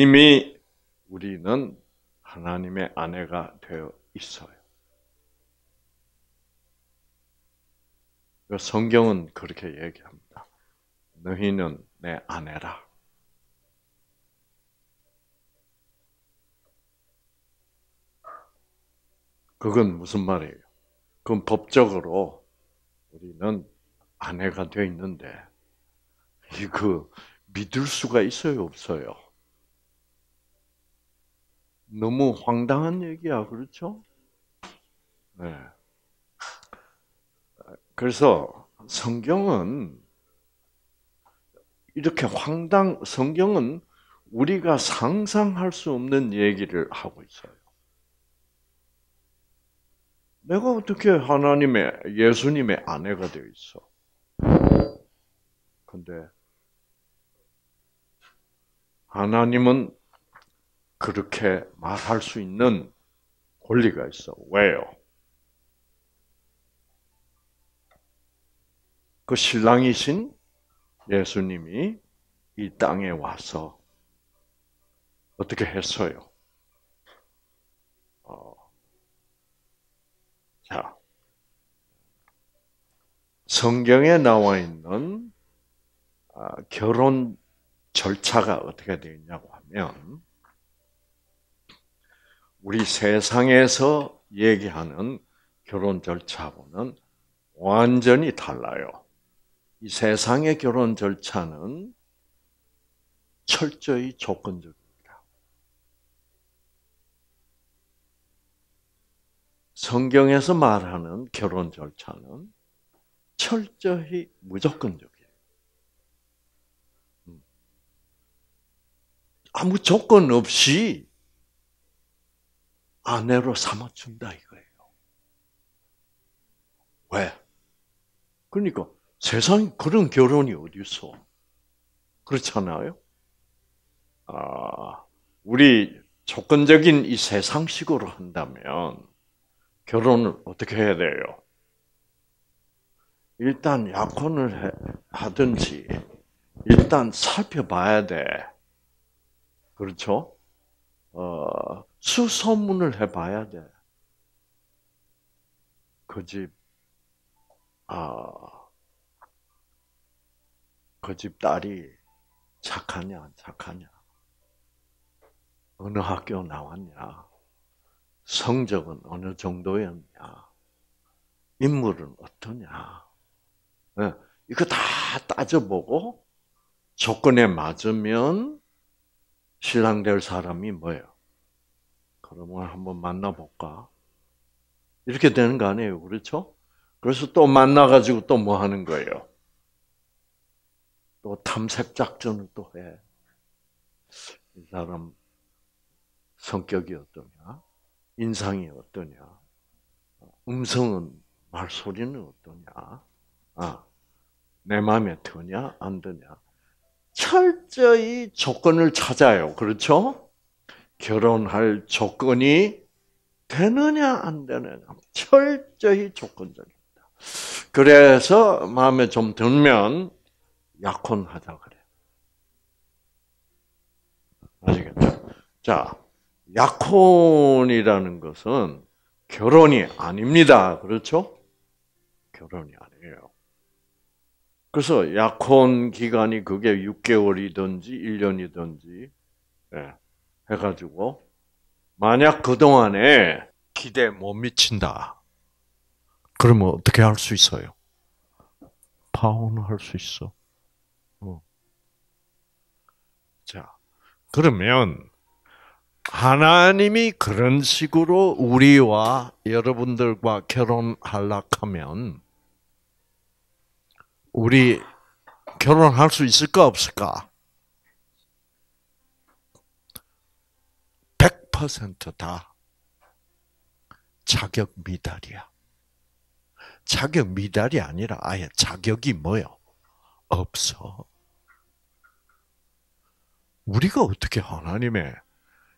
이미 우리는 하나님의 아내가 되어 있어요. 그 성경은 그렇게 얘기합니다. 너희는 내 아내라. 그건 무슨 말이에요? 그건 법적으로 우리는 아내가 되어 있는데, 이거 그 믿을 수가 있어요, 없어요? 너무 황당한 얘기야, 그렇죠? 네. 그래서 성경은 이렇게 황당, 성경은 우리가 상상할 수 없는 얘기를 하고 있어요. 내가 어떻게 하나님의, 예수님의 아내가 되어 있어? 근데, 하나님은 그렇게 말할 수 있는 권리가 있어. 왜요? 그 신랑이신 예수님이 이 땅에 와서 어떻게 했어요? 어, 자, 성경에 나와 있는 아, 결혼 절차가 어떻게 되어 있냐고 하면 우리 세상에서 얘기하는 결혼 절차하고는 완전히 달라요. 이 세상의 결혼 절차는 철저히 조건적입니다. 성경에서 말하는 결혼 절차는 철저히 무조건적이에요. 음. 아무 조건 없이 아내로 삼아준다 이거예요. 왜? 그러니까 세상 그런 결혼이 어디 있어? 그렇잖아요. 아, 우리 조건적인 이 세상식으로 한다면 결혼을 어떻게 해야 돼요? 일단 약혼을 해, 하든지 일단 살펴봐야 돼. 그렇죠? 어, 수소문을 해봐야 돼. 그 집, 아, 그 집 딸이 착하냐, 안 착하냐. 어느 학교 나왔냐. 성적은 어느 정도였냐. 인물은 어떠냐. 네. 이거 다 따져보고 조건에 맞으면 신랑 될 사람이 뭐예요? 그럼 오늘 한번 만나볼까? 이렇게 되는 거 아니에요, 그렇죠? 그래서 또 만나가지고 또 뭐 하는 거예요? 또 탐색 작전을 또 해. 이 사람 성격이 어떠냐? 인상이 어떠냐? 음성은 말소리는 어떠냐? 아, 내 마음에 드냐 안 드냐? 철저히 조건을 찾아요. 그렇죠? 결혼할 조건이 되느냐 안 되느냐 철저히 조건적입니다. 그래서 마음에 좀 들면 약혼하자 그래. 아시겠죠? 자, 약혼이라는 것은 결혼이 아닙니다. 그렇죠? 결혼이 아니에요. 그래서 약혼 기간이 그게 6개월이든지 1년이든지 해가지고 만약 그동안에 기대 못 미친다. 그러면 어떻게 할 수 있어요? 파혼할 을수 있어. 어. 자, 그러면 하나님이 그런 식으로 우리와 여러분들과 결혼할락하면 우리 결혼할 수 있을까 없을까? 100%다 자격 미달이야. 자격 미달이 아니라 아예 자격이 뭐요? 없어. 우리가 어떻게 하나님의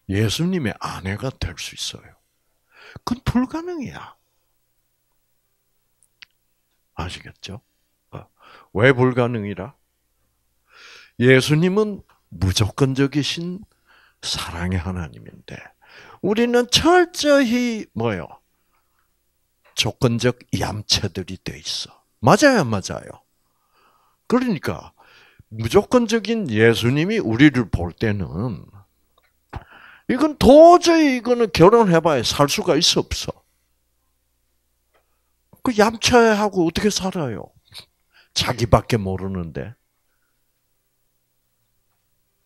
예수님의 아내가 될 수 있어요? 그건 불가능이야. 아시겠죠? 어. 왜 불가능이라? 예수님은 무조건적이신 사랑의 하나님인데 우리는 철저히 뭐요? 조건적 얌체들이 돼 있어. 맞아요, 맞아요. 그러니까 무조건적인 예수님이 우리를 볼 때는 이건 도저히 이거는 결혼해봐야 살 수가 있어 없어. 그 얌체하고 어떻게 살아요? 자기밖에 모르는데.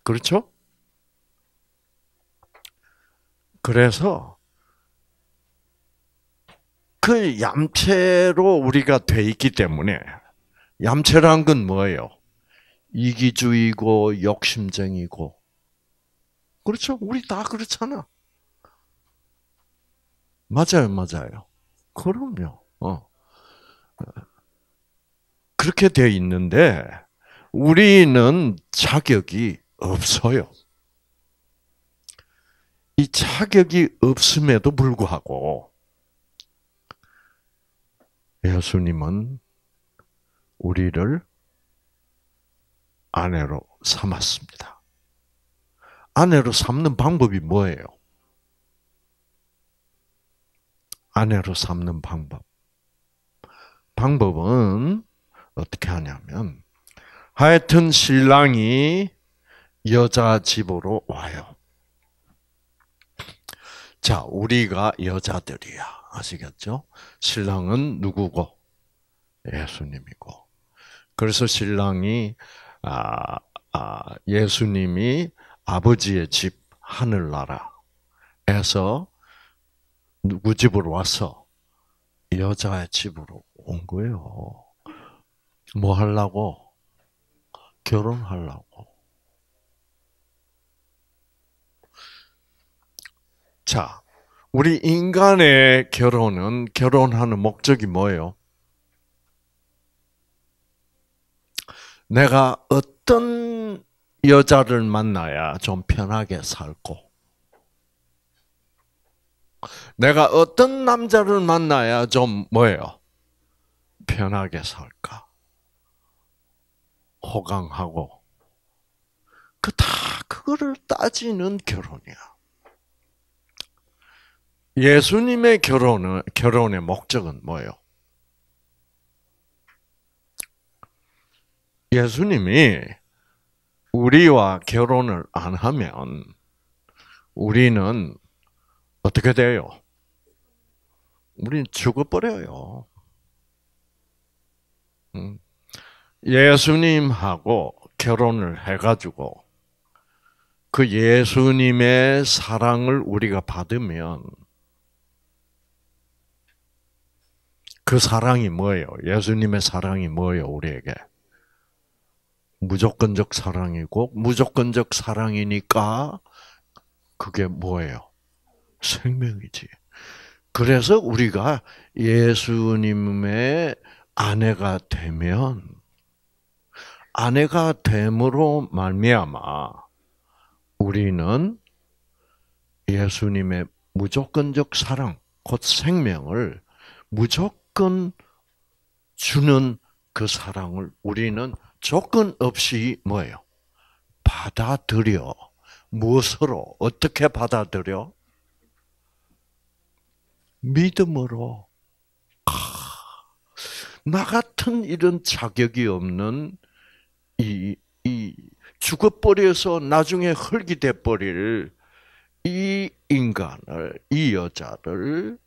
그렇죠? 그래서 그 얌체로 우리가 돼 있기 때문에 얌체란 건 뭐예요? 이기주의고 욕심쟁이고 그렇죠? 우리 다 그렇잖아. 맞아요, 맞아요. 그럼요. 어. 그렇게 되 있는데 우리는 자격이 없어요. 이 자격이 없음에도 불구하고 예수님은 우리를 아내로 삼았습니다. 아내로 삼는 방법이 뭐예요? 아내로 삼는 방법. 방법은 어떻게 하냐면 하여튼 신랑이 여자 집으로 와요. 자, 우리가 여자들이야. 아시겠죠? 신랑은 누구고? 예수님이고. 그래서 신랑이 아, 아, 예수님이 아버지의 집 하늘나라에서 누구 집으로 와서 여자의 집으로 온 거예요. 뭐 하려고? 결혼하려고. 자, 우리 인간의 결혼은 결혼하는 목적이 뭐예요? 내가 어떤 여자를 만나야 좀 편하게 살고, 내가 어떤 남자를 만나야 좀 뭐예요? 편하게 살까? 호강하고. 그다 그거를 따지는 결혼이야. 예수님의 결혼은, 결혼의 목적은 뭐예요? 예수님이 우리와 결혼을 안 하면 우리는 어떻게 돼요? 우리는 죽어버려요. 음. 예수님하고 결혼을 해가지고 그 예수님의 사랑을 우리가 받으면 그 사랑이 뭐예요? 예수님의 사랑이 뭐예요, 우리에게? 무조건적 사랑이고, 무조건적 사랑이니까, 그게 뭐예요? 생명이지. 그래서 우리가 예수님의 아내가 되면, 아내가 됨으로 말미암아 우리는 예수님의 무조건적 사랑, 곧 생명을 무조건 조건 주는 그 사랑을 우리는 조건 없이 뭐예요? 받아들여. 무엇으로? 어떻게 받아들여? 믿음으로. 아, 나 같은 이런 자격이 없는 이, 이 죽어버려서 나중에 흙이 돼버릴 이 인간을, 이 여자를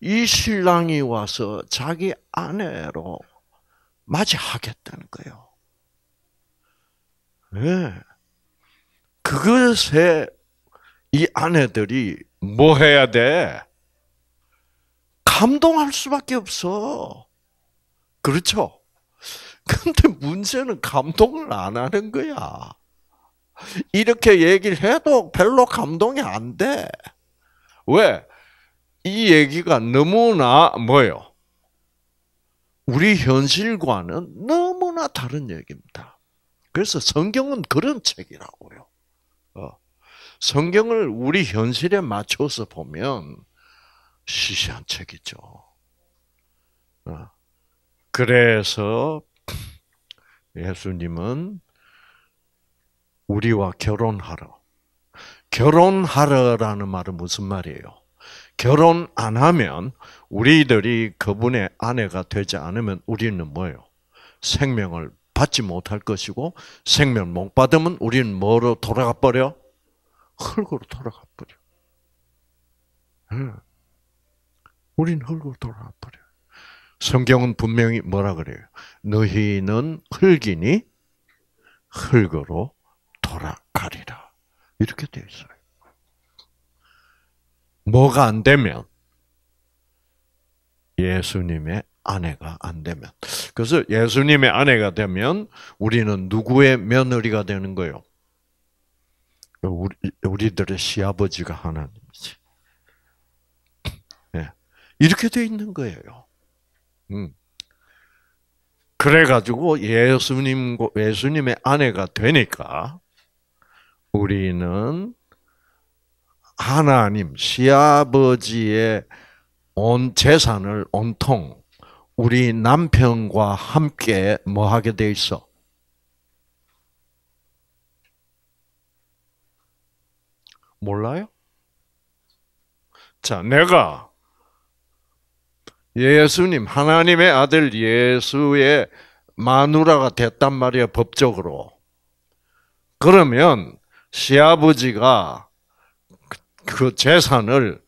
이 신랑이 와서 자기 아내로 맞이하겠다는 거예요. 네. 그것에 이 아내들이 뭐 해야 돼? 감동할 수밖에 없어. 그렇죠? 근데 문제는 감동을 안 하는 거야. 이렇게 얘기를 해도 별로 감동이 안 돼. 왜? 이 얘기가 너무나 뭐요? 우리 현실과는 너무나 다른 얘기입니다. 그래서 성경은 그런 책이라고요. 어, 성경을 우리 현실에 맞춰서 보면 시시한 책이죠. 어, 그래서 예수님은 우리와 결혼하러. 결혼하러라는 말은 무슨 말이에요? 결혼 안 하면 우리들이 그분의 아내가 되지 않으면 우리는 뭐예요? 생명을 받지 못할 것이고 생명 못 받으면 우리는 뭐로 돌아가 버려? 흙으로 돌아가 버려. 응. 예. 우린 흙으로 돌아가 버려. 성경은 분명히 뭐라 그래요? 너희는 흙이니 흙으로 돌아가리라. 이렇게 되어 있어요. 뭐가 안 되면 예수님의 아내가 안 되면. 그래서 예수님의 아내가 되면 우리는 누구의 며느리가 되는 거요? 우리, 우리들의 시아버지가 하나님이지. 네. 이렇게 돼 있는 거예요. 음. 그래가지고 예수님, 예수님의 아내가 되니까 우리는 하나님 시아버지의 온 재산을 온통 우리 남편과 함께 뭐 하게 돼 있어? 몰라요? 자, 내가 예수님, 하나님의 아들 예수의 마누라가 됐단 말이야, 법적으로. 그러면 시아버지가 그 재산을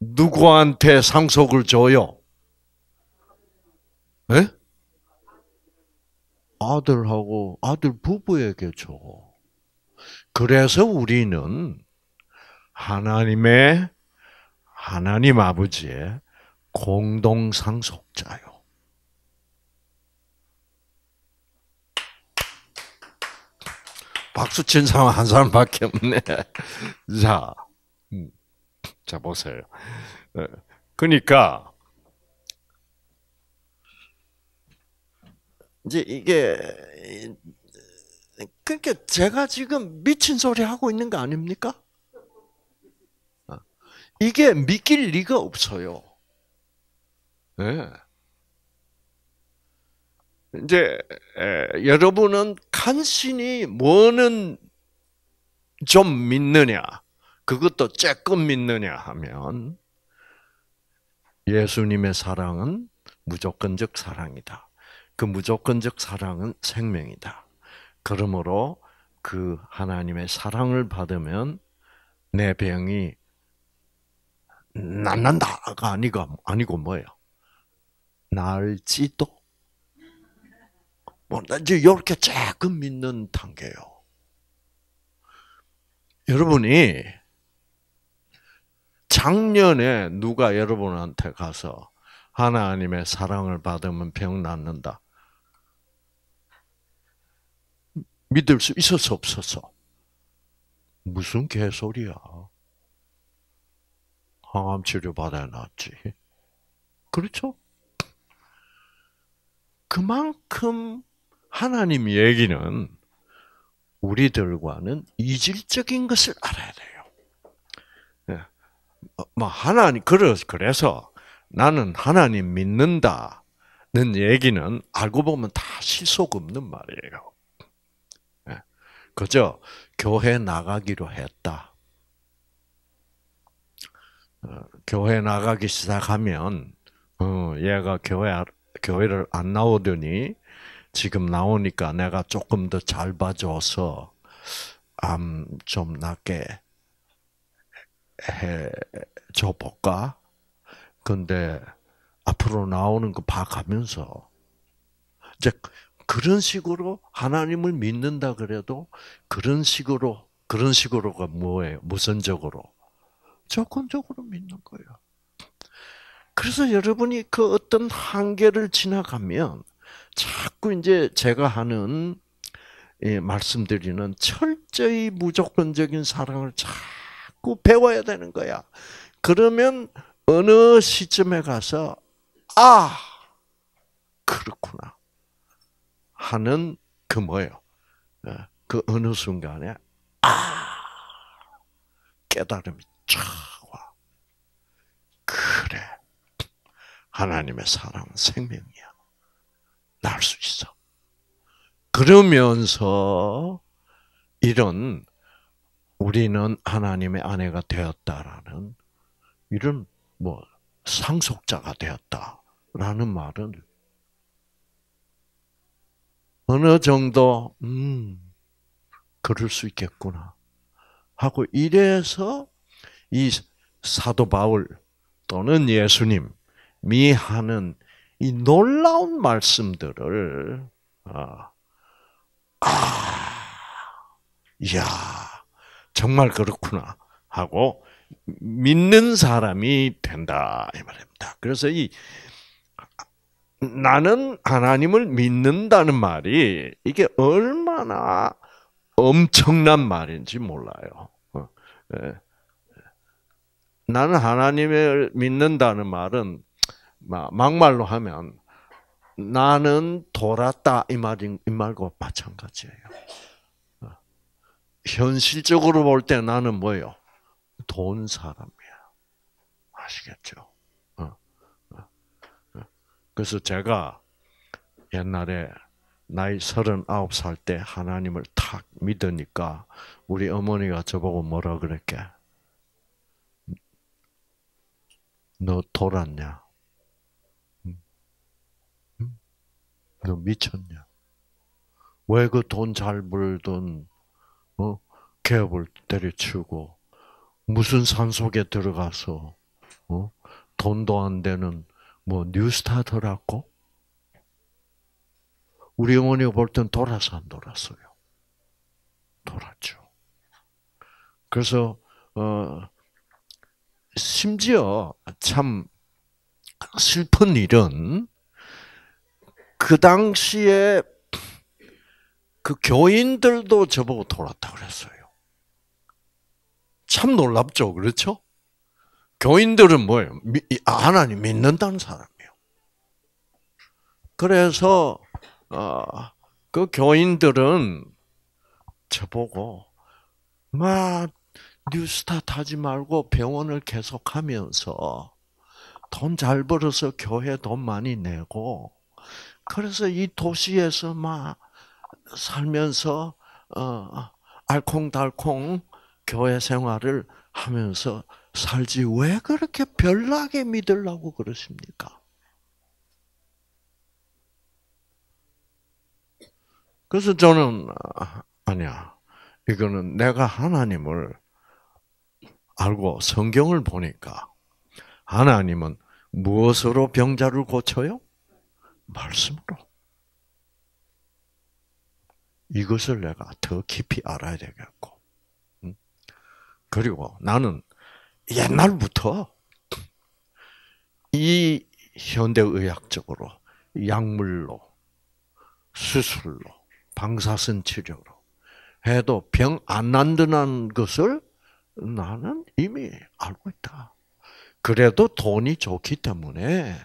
누구한테 상속을 줘요? 에? 아들하고 아들 부부에게 줘. 그래서 우리는 하나님의 하나님 아버지의 공동 상속자요. 박수 친 사람 한 사람밖에 없네. 자, 자 보세요. 어, 그러니까 이제 이게 그러니까 제가 지금 미친 소리 하고 있는 거 아닙니까? 어, 이게 믿길 리가 없어요. 네. 이제 에, 여러분은 간신히 뭐는 좀 믿느냐? 그것도 조금 믿느냐 하면 예수님의 사랑은 무조건적 사랑이다. 그 무조건적 사랑은 생명이다. 그러므로 그 하나님의 사랑을 받으면 내 병이 낫는다가 아니고, 아니고 뭐예요? 날지도. 뭐, 이제 이렇게 조금 믿는 단계요 여러분이 작년에 누가 여러분한테 가서 하나님의 사랑을 받으면 병 낫는다. 믿을 수 있어서 없어서? 무슨 개소리야. 항암 치료 받아야 낫지. 그렇죠? 그만큼 하나님 얘기는 우리들과는 이질적인 것을 알아야 돼요. 어, 뭐 하나님 그래서 나는 하나님 믿는다는 얘기는 알고 보면 다 실속 없는 말이에요. 예. 그죠? 교회 나가기로 했다. 어, 교회 나가기 시작하면 어, 얘가 교회 교회를 안 나오더니 지금 나오니까 내가 조금 더 잘 봐줘서 암 좀 낫게 줘 볼까? 근데 앞으로 나오는 거 봐가면서 이제 그런 식으로 하나님을 믿는다 그래도 그런 식으로 그런 식으로가 뭐예요? 무선적으로 조건적으로 믿는 거예요. 그래서 여러분이 그 어떤 한계를 지나가면 자꾸 이제 제가 하는 말씀드리는 철저히 무조건적인 사랑을 자 자꾸 배워야 되는 거야. 그러면 어느 시점에 가서 아 그렇구나 하는 그 뭐예요? 어, 그 어느 순간에 아 깨달음이 쫙 와. 그래 하나님의 사랑 생명이야. 날 수 있어. 그러면서 이런 우리는 하나님의 아내가 되었다라는 이런 뭐 상속자가 되었다라는 말은 어느 정도 음 그럴 수 있겠구나 하고 이래서 이 사도 바울 또는 예수님미 하는 이 놀라운 말씀들을 아, 아, 야. 정말 그렇구나 하고 믿는 사람이 된다 이 말입니다. 그래서 이 나는 하나님을 믿는다는 말이 이게 얼마나 엄청난 말인지 몰라요. 어, 예. 나는 하나님을 믿는다는 말은 막말로 하면 나는 돌았다 이 말인 이 말과 마찬가지예요. 현실적으로 볼 때 나는 뭐예요? 돈 사람이야. 아시겠죠? 어, 어, 어. 그래서 제가 옛날에 나이 39살 때 하나님을 탁 믿으니까 우리 어머니가 저보고 뭐라 그랬게? 너 돌았냐? 응? 응? 너 미쳤냐? 왜 그 돈 잘 벌던 개업을 때려치우고 무슨 산 속에 들어가서 어? 돈도 안 되는 뭐 뉴스타트라고 우리 어머니가 볼 땐 돌아서 안 돌았어요. 돌았죠. 그래서 어 심지어 참 슬픈 일은 그 당시에 그 교인들도 저보고 돌았다 그랬어요. 참 놀랍죠. 그렇죠? 교인들은 뭐예요? 아, 하나님 믿는다는 사람이요. 그래서 어, 그 교인들은 저보고 막 뉴스타트 하지 말고 병원을 계속하면서 돈 잘 벌어서 교회 돈 많이 내고 그래서 이 도시에서 막 살면서 어 알콩달콩 교회 생활을 하면서 살지 왜 그렇게 별나게 믿으려고 그러십니까? 그래서 저는 아, 아니야. 이거는 내가 하나님을 알고 성경을 보니까 하나님은 무엇으로 병자를 고쳐요? 말씀으로. 이것을 내가 더 깊이 알아야 되겠고. 그리고 나는 옛날부터 이 현대의학적으로 약물로, 수술로, 방사선 치료로 해도 병 안 난다는 것을 나는 이미 알고 있다. 그래도 돈이 좋기 때문에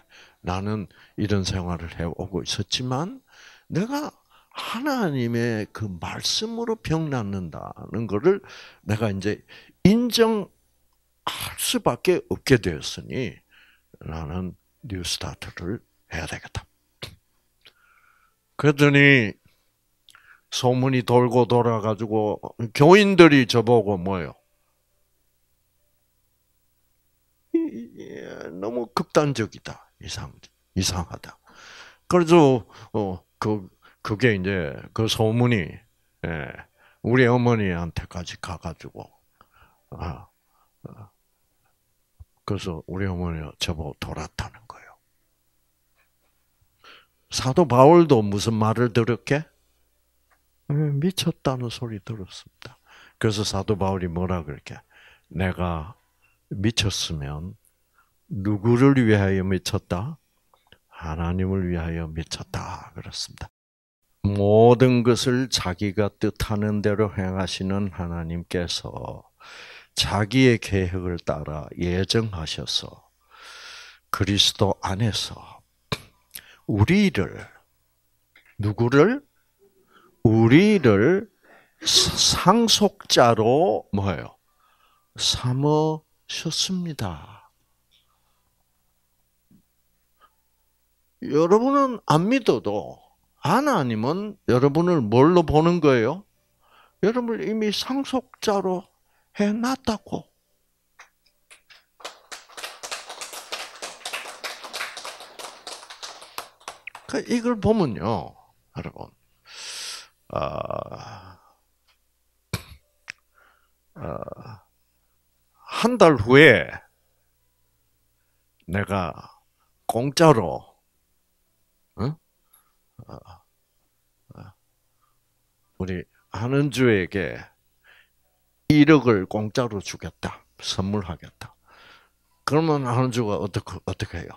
나는 이런 생활을 해오고 있었지만 내가 하나님의 그 말씀으로 병 낫는다는 것을 내가 이제 인정할 수밖에 없게 되었으니 나는 뉴 스타트를 해야 되겠다. 그랬더니 소문이 돌고 돌아가지고 교인들이 저보고 뭐요? 너무 극단적이다. 이상, 이상하다. 그래서, 어, 그, 그게 이제 그 소문이, 예, 우리 어머니한테까지 가가지고, 아, 아, 그래서 우리 어머니가 저보고 돌았다는 거예요. 사도 바울도 무슨 말을 들었게? 미쳤다는 소리 들었습니다. 그래서 사도 바울이 뭐라 그럴게? 내가 미쳤으면 누구를 위하여 미쳤다? 하나님을 위하여 미쳤다. 그렇습니다. 모든 것을 자기가 뜻하는 대로 행하시는 하나님께서 자기의 계획을 따라 예정하셔서 그리스도 안에서 우리를 누구를 우리를 상속자로 뭐예요? 삼으셨습니다. 여러분은 안 믿어도 하나님은 여러분을 뭘로 보는 거예요? 여러분 이미 상속자로 해놨다고. 그 이걸 보면요, 여러분, 어, 아, 어, 아, 한 달 후에 내가 공짜로 어? 우리 한은주에게 1억을 공짜로 주겠다. 선물하겠다. 그러면 한주가 어떻게, 어떻게 해요?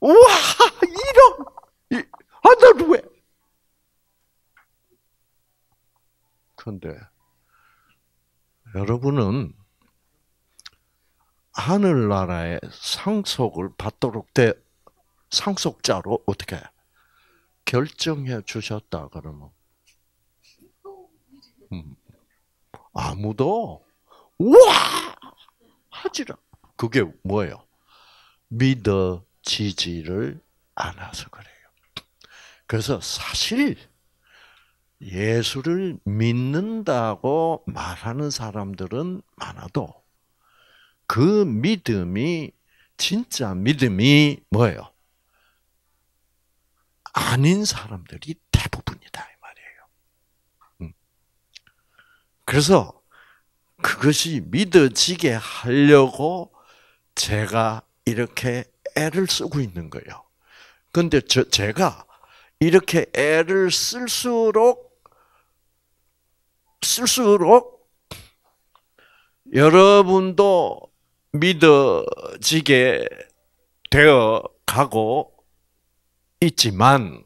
우와! 1억! 한달후 근데, 여러분은 하늘나라의 상속을 받도록 돼, 상속자로 어떻게 해? 결정해 주셨다, 그러면. 음. 아무도 우와 하지라. 그게 뭐예요? 믿어지지를 않아서 그래요. 그래서 사실 예수를 믿는다고 말하는 사람들은 많아도 그 믿음이 진짜 믿음이 뭐예요? 아닌 사람들이 그래서 그것이 믿어지게 하려고 제가 이렇게 애를 쓰고 있는 거예요. 근데 저, 제가 이렇게 애를 쓸수록, 쓸수록 여러분도 믿어지게 되어 가고 있지만,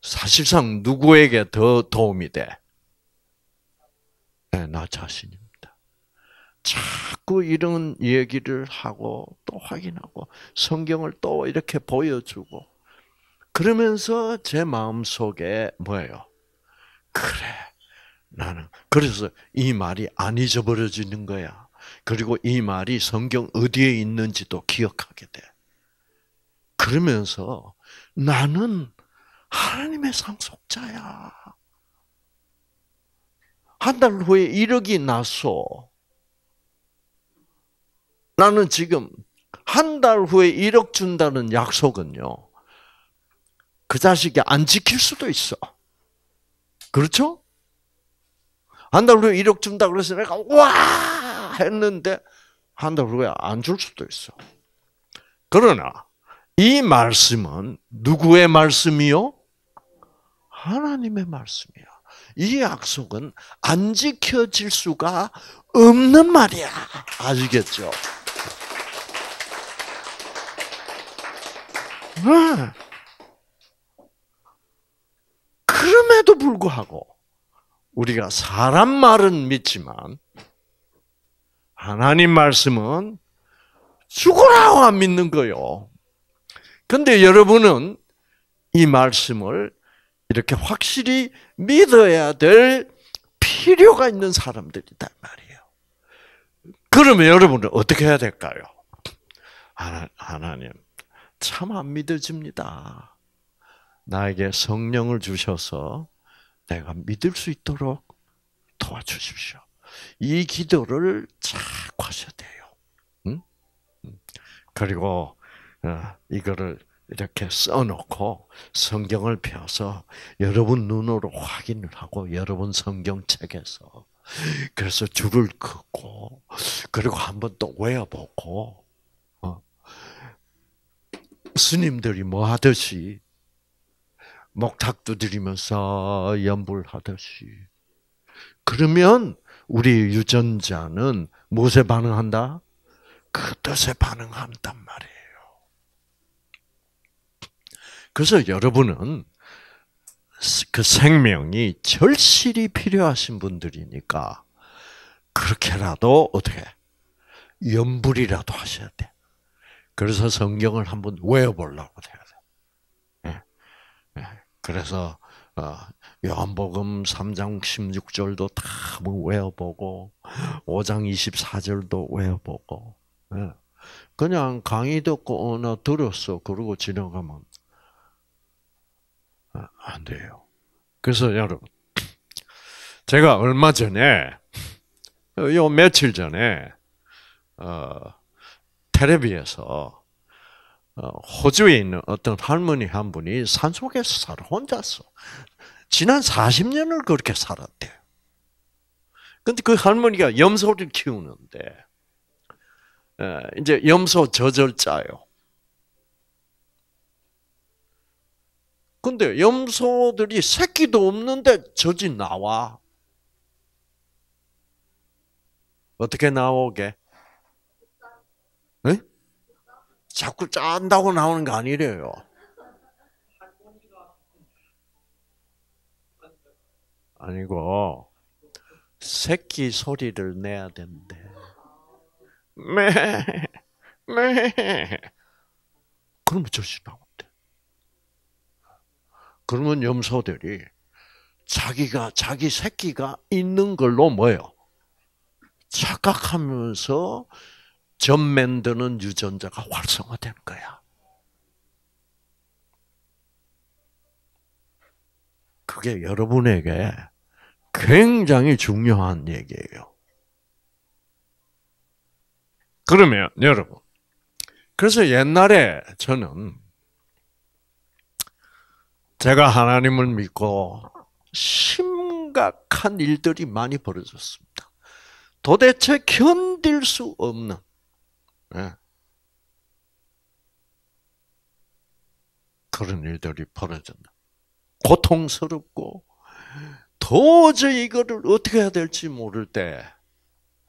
사실상 누구에게 더 도움이 돼? 예, 나 자신입니다. 자꾸 이런 얘기를 하고 또 확인하고 성경을 또 이렇게 보여주고 그러면서 제 마음 속에 뭐예요? 그래 나는 그래서 이 말이 안 잊어버려지는 거야. 그리고 이 말이 성경 어디에 있는지도 기억하게 돼. 그러면서 나는 하나님의 상속자야. 한달 후에 1억이 나서 나는 지금 한 달 후에 1억 준다는 약속은요. 그 자식이 안 지킬 수도 있어. 그렇죠? 한 달 후에 1억 준다 그래서 내가 와 했는데 한 달 후에 안 줄 수도 있어. 그러나 이 말씀은 누구의 말씀이요? 하나님의 말씀이야. 이 약속은 안 지켜질 수가 없는 말이야. 아시겠죠? 네. 그럼에도 불구하고 우리가 사람 말은 믿지만 하나님 말씀은 죽으라고 믿는 거요. 근데 여러분은 이 말씀을 이렇게 확실히 믿어야 될 필요가 있는 사람들이단 말이에요. 그러면 여러분은 어떻게 해야 될까요? 하나님, 참 안 믿어집니다. 나에게 성령을 주셔서 내가 믿을 수 있도록 도와주십시오. 이 기도를 잘 하셔야 돼요. 응? 그리고 어, 이거를 이렇게 써놓고 성경을 펴서 여러분 눈으로 확인을 하고 여러분 성경책에서 그래서 줄을 긋고 그리고 한번 또 외워보고 어. 스님들이 뭐 하듯이 목탁 도드리면서 연불하듯이 그러면 우리 유전자는 무엇에 반응한다? 그 뜻에 반응한단 말이에요. 그래서 여러분은 그 생명이 절실히 필요하신 분들이니까 그렇게라도 어떻게 연불이라도 하셔야 돼. 그래서 성경을 한번 외워보려고 해야 돼. 예. 예. 그래서 어, 요한복음 3장 16절도 다 한번 외워보고 5장 24절도 외워보고 예. 그냥 강의 듣고 어, 나 들었어 그러고 지나가면 아, 안 돼요. 그래서 여러분, 제가 얼마 전에, 요 며칠 전에, 어, 텔레비에서 어, 호주에 있는 어떤 할머니 한 분이 산속에서 살아 혼자서 지난 40년을 그렇게 살았대요. 근데 그 할머니가 염소를 키우는데 이제 염소 젖을 짜요. 근데 염소들이 새끼도 없는데 젖이 나와. 어떻게 나오게? 네? 자꾸 짠다고 나오는 거 아니래요. 아니고 새끼 소리를 내야 된대. 매, 매. 그러면 젖이 나와. 그러면 염소들이 자기가 자기 새끼가 있는 걸로 뭐예요? 착각하면서 점 만드는 유전자가 활성화된 거야. 그게 여러분에게 굉장히 중요한 얘기예요. 그러면 여러분, 그래서 옛날에 저는 제가 하나님을 믿고 심각한 일들이 많이 벌어졌습니다. 도대체 견딜 수 없는 예, 그런 일들이 벌어졌나. 고통스럽고 도저히 이거를 어떻게 해야 될지 모를 때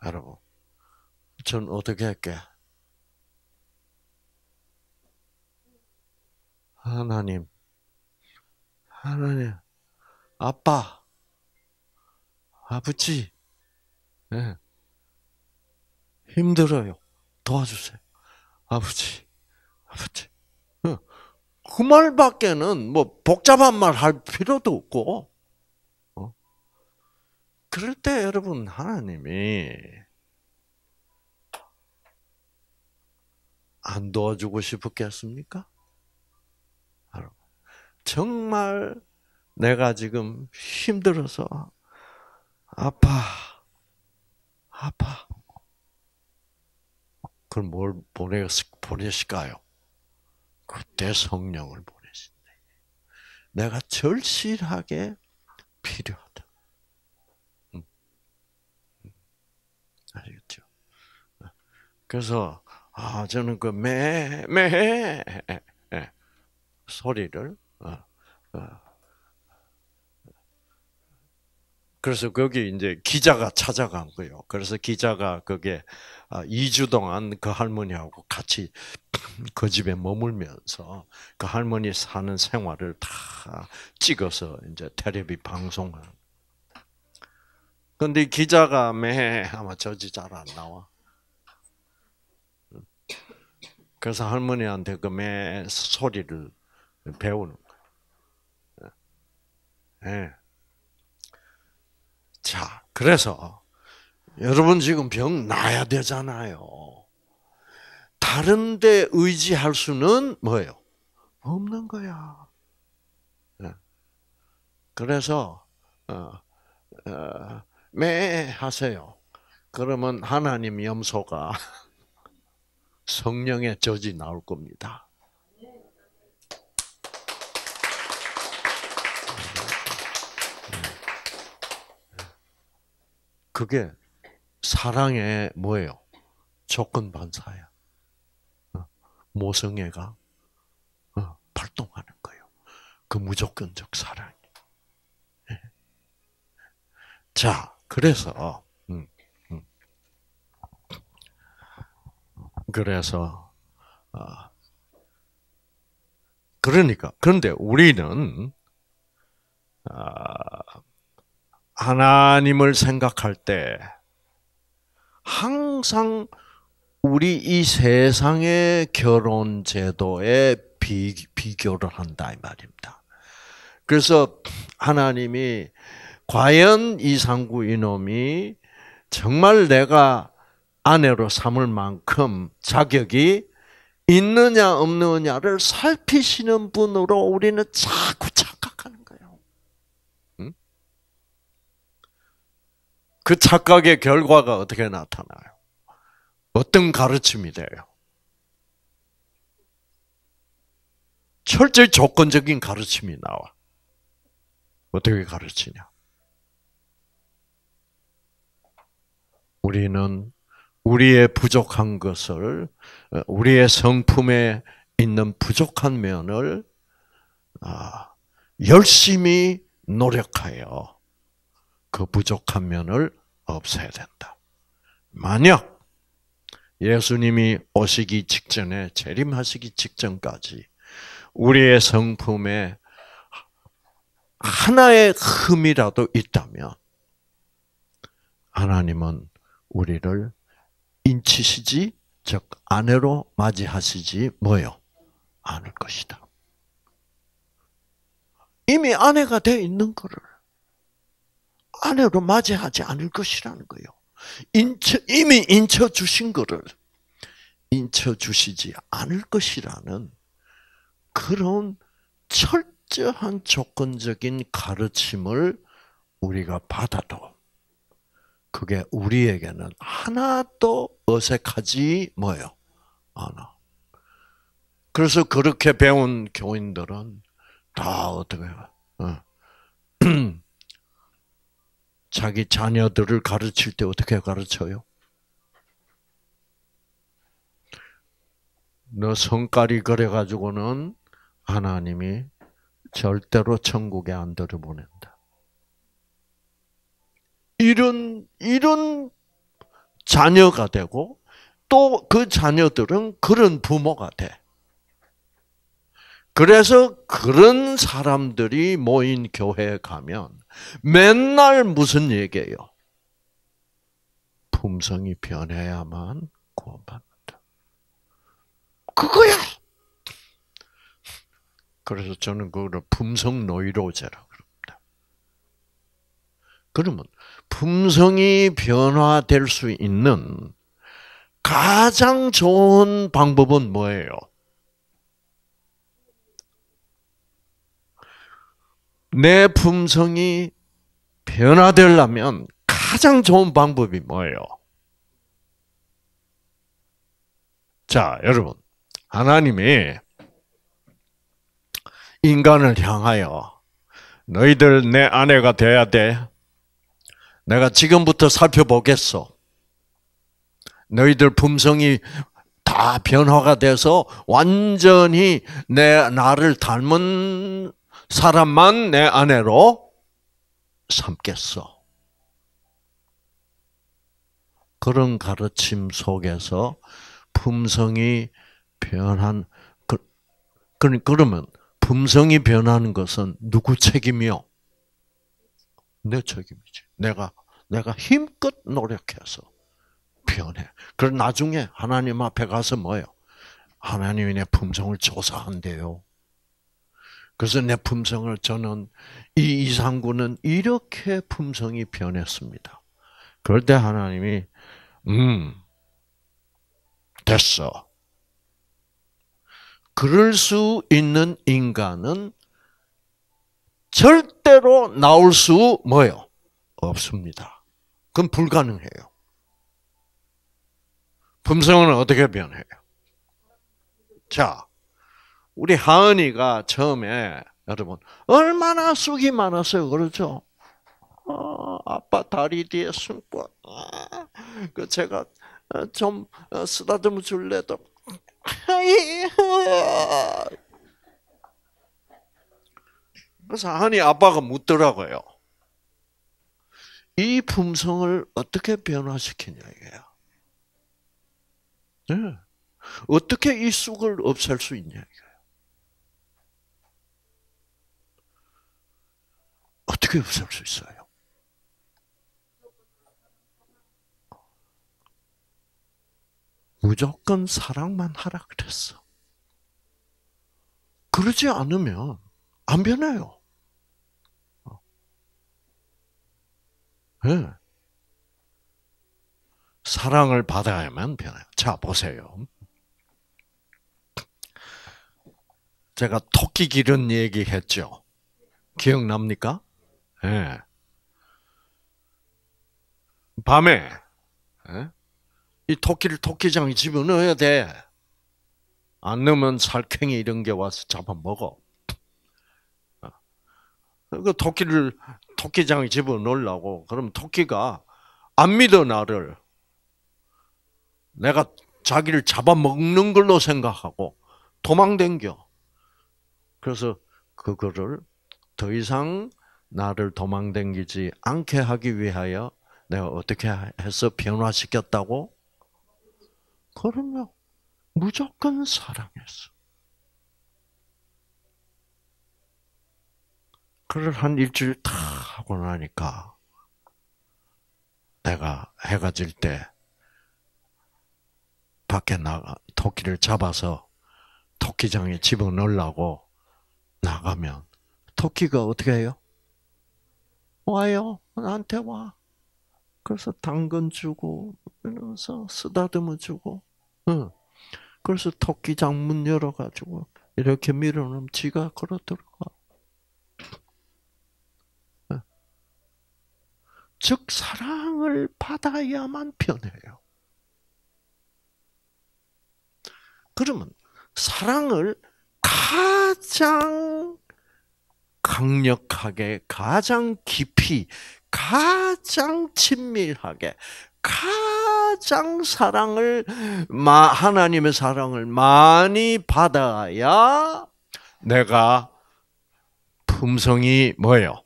여러분 전 어떻게 할게? 하나님 하나님, 아빠, 아버지, 네. 힘들어요. 도와주세요. 아버지, 아버지. 예. 그 말밖에는 뭐 복잡한 말 할 필요도 없고, 어? 그럴 때 여러분 하나님이 안 도와주고 싶었겠습니까? 정말 내가 지금 힘들어서 아파, 아파. 그럼 뭘 보내, 보내실까요? 그때 성령을 보내신대. 내가 절실하게 필요하다. 음. 음. 아시겠죠? 그래서, 아, 저는 그 매, 매, 예, 소리를 어, 어. 그래서 거기 이제 기자가 찾아간 거예요. 그래서 기자가 그게 2주 아, 동안 그 할머니하고 같이 그 집에 머물면서 그 할머니 사는 생활을 다 찍어서 이제 테레비 방송한. 근데 기자가 매 아마 저지 잘안 나와. 그래서 할머니한테 그 매 소리를 배우는 예. 자, 그래서 여러분 지금 병 나야 되잖아요. 다른데 의지할 수는 뭐예요? 없는 거야. 예. 그래서 어, 어, 매 하세요. 그러면 하나님 염소가 성령의 저지 나올 겁니다. 그게 사랑의 뭐예요? 조건 반사야. 어? 모성애가 어, 발동하는 거예요. 그 무조건적 사랑 예. 자, 그래서 음, 음. 그래서 어, 그러니까 그런데 우리는 아, 하나님을 생각할 때 항상 우리 이 세상의 결혼 제도에 비, 비교를 한다 이 말입니다. 그래서 하나님이 과연 이 상구 이놈이 정말 내가 아내로 삼을 만큼 자격이 있느냐 없느냐를 살피시는 분으로 우리는 자꾸 자그 착각의 결과가 어떻게 나타나요? 어떤 가르침이 돼요? 철저히 조건적인 가르침이 나와. 어떻게 가르치냐? 우리는 우리의 부족한 것을, 우리의 성품에 있는 부족한 면을 아, 열심히 노력하여 그 부족한 면을 없어야 된다. 만약 예수님이 오시기 직전에 재림하시기 직전까지 우리의 성품에 하나의 흠이라도 있다면 하나님은 우리를 인치시지 즉 아내로 맞이하시지 뭐요 않을 것이다. 이미 아내가 돼 있는 거를 아내로 맞이하지 않을 것이라는 거예요. 인쳐, 이미 인쳐 주신 거를 인쳐 주시지 않을 것이라는 그런 철저한 조건적인 가르침을 우리가 받아도 그게 우리에게는 하나도 어색하지 뭐요 않아. 그래서 그렇게 배운 교인들은 다 어떻게 요 자기 자녀들을 가르칠 때 어떻게 가르쳐요? 너 성깔이 그래가지고는 하나님이 절대로 천국에 안 들여보낸다. 이런, 이런 자녀가 되고, 또 그 자녀들은 그런 부모가 돼. 그래서 그런 사람들이 모인 교회에 가면, 맨날 무슨 얘기예요? 품성이 변해야만 구원받는다. 그거야! 그래서 저는 그거 품성 노이로제라고 그럽니다. 그러면 품성이 변화될 수 있는 가장 좋은 방법은 뭐예요? 내 품성이 변화되려면 가장 좋은 방법이 뭐예요? 자, 여러분. 하나님이 인간을 향하여 너희들 내 아내가 돼야 돼. 내가 지금부터 살펴보겠어. 너희들 품성이 다 변화가 돼서 완전히 내 나를 닮은 사람만 내 아내로 삼겠어. 그런 가르침 속에서 품성이 변한 그, 그러면 품성이 변하는 것은 누구 책임이요? 내 책임이지. 내가 내가 힘껏 노력해서 변해. 그럼 나중에 하나님 앞에 가서 뭐요? 하나님의 품성을 조사한대요. 그래서 내 품성을 저는 이 이상구는 이렇게 품성이 변했습니다. 그럴 때 하나님이 음 됐어. 그럴 수 있는 인간은 절대로 나올 수 뭐요? 없습니다. 그건 불가능해요. 품성은 어떻게 변해요? 자, 우리 하은이가 처음에 여러분 얼마나 쑥이 많았어요, 그렇죠? 어, 아빠 다리 뒤에 숨고 아, 그 제가 어, 좀 어, 쓰다듬어 줄래도 아. 그래서 하니 아빠가 묻더라고요. 이 품성을 어떻게 변화시키냐 이거야. 네. 어떻게 이 쑥을 없앨 수 있냐 이거야. 어떻게 없을 수 있어요? 무조건 사랑만 하라 그랬어. 그러지 않으면 안 변해요. 네. 사랑을 받아야만 변해요. 자, 보세요. 제가 토끼 기른 얘기 했죠. 기억납니까? 예. 밤에 예? 이 토끼를 토끼장에 집어넣어야 돼. 안 넣으면 살쾡이 이런 게 와서 잡아먹어. 어. 그 토끼를 토끼장에 집어넣으려고 그럼 토끼가 안 믿어 나를 내가 자기를 잡아먹는 걸로 생각하고 도망댕겨. 그래서 그거를 더 이상 나를 도망댕기지 않게 하기 위하여 내가 어떻게 해서 변화시켰다고? 그러면 무조건 사랑했어. 그걸 한 일주일 다 하고 나니까 내가 해가 질때 밖에 나가 토끼를 잡아서 토끼장에 집어넣으려고 나가면 토끼가 어떻게 해요? 와요. 나한테 와. 그래서 당근 주고 이러면서 쓰다듬어 주고. 응. 그래서 토끼장 문 열어가지고 이렇게 밀어놓으면 지가 걸어 들어가. 즉 사랑을 받아야만 편해요. 그러면 사랑을 가장 강력하게, 가장 깊이, 가장 친밀하게, 가장 사랑을, 하나님의 사랑을 많이 받아야 내가 품성이 뭐예요?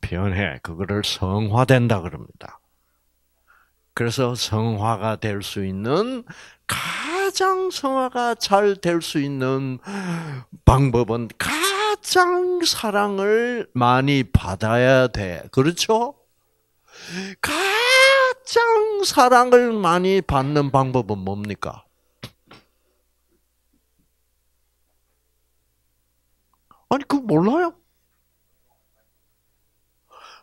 변해. 그거를 성화된다 그럽니다. 그래서 성화가 될 수 있는 가장 성화가 잘 될 수 있는 방법은 가장 가장 사랑을 많이 받아야 돼. 그렇죠? 가장 사랑을 많이 받는 방법은 뭡니까? 아니, 그 몰라요?